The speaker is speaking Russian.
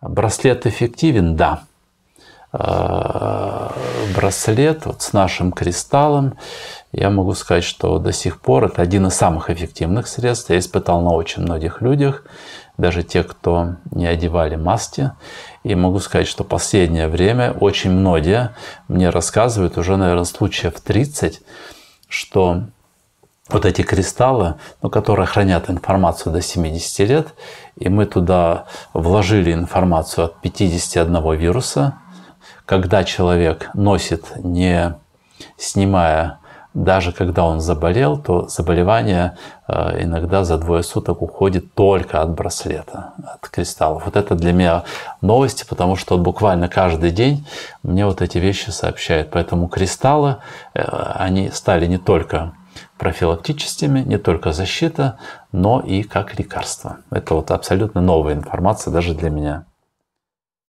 Браслет эффективен, да. А, браслет вот с нашим кристаллом, я могу сказать, что до сих пор это один из самых эффективных средств. Я испытал на очень многих людях, даже те, кто не одевали маски. И могу сказать, что последнее время очень многие мне рассказывают, уже, наверное, случаев 30, что вот эти кристаллы, ну, которые хранят информацию до 70 лет, и мы туда вложили информацию от 51 вируса. Когда человек носит, не снимая, даже когда он заболел, то заболевание э, иногда за двое суток уходит только от браслета, от кристаллов. Вот это для меня новости, потому что буквально каждый день мне вот эти вещи сообщают. Поэтому кристаллы, э, они стали не только профилактическими, не только защита, но и как лекарство. Это вот абсолютно новая информация даже для меня.